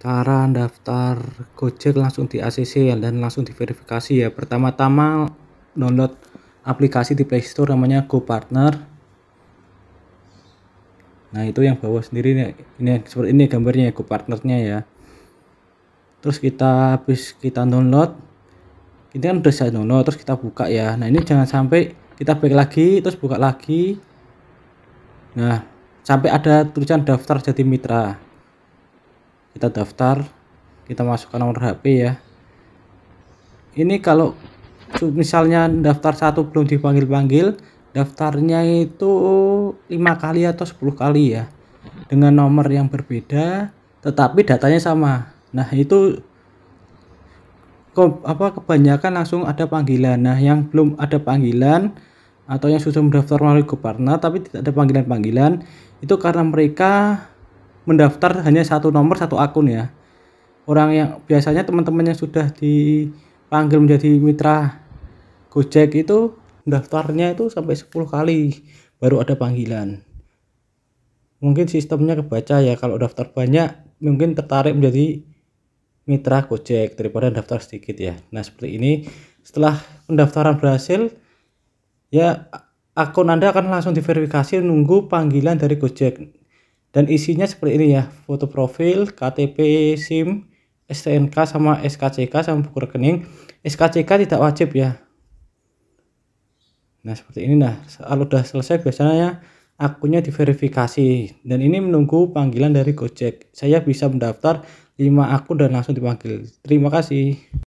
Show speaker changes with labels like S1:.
S1: cara daftar Gojek langsung di ACC ya, dan langsung diverifikasi ya. Pertama-tama download aplikasi di Play Store namanya GoPartner. Nah, itu yang bawah sendiri ini, ini seperti ini gambarnya GoPartnernya ya. Terus kita habis kita download ini kan udah saya download terus kita buka ya. Nah, ini jangan sampai kita back lagi terus buka lagi. Nah, sampai ada tulisan daftar jadi mitra kita daftar kita masukkan nomor HP ya ini kalau misalnya daftar satu belum dipanggil-panggil daftarnya itu lima kali atau 10 kali ya dengan nomor yang berbeda tetapi datanya sama nah itu ke, apa kebanyakan langsung ada panggilan nah yang belum ada panggilan atau yang sudah mendaftar melalui Goparna tapi tidak ada panggilan-panggilan itu karena mereka mendaftar hanya satu nomor satu akun ya orang yang biasanya teman-teman yang sudah dipanggil menjadi mitra Gojek itu daftarnya itu sampai 10 kali baru ada panggilan mungkin sistemnya kebaca ya kalau daftar banyak mungkin tertarik menjadi mitra Gojek daripada daftar sedikit ya nah seperti ini setelah pendaftaran berhasil ya akun Anda akan langsung diverifikasi nunggu panggilan dari Gojek dan isinya seperti ini ya foto profil KTP SIM STNK sama SKCK sama buku rekening SKCK tidak wajib ya nah seperti ini nah kalau sudah selesai biasanya ya, akunnya diverifikasi dan ini menunggu panggilan dari Gojek saya bisa mendaftar 5 akun dan langsung dipanggil terima kasih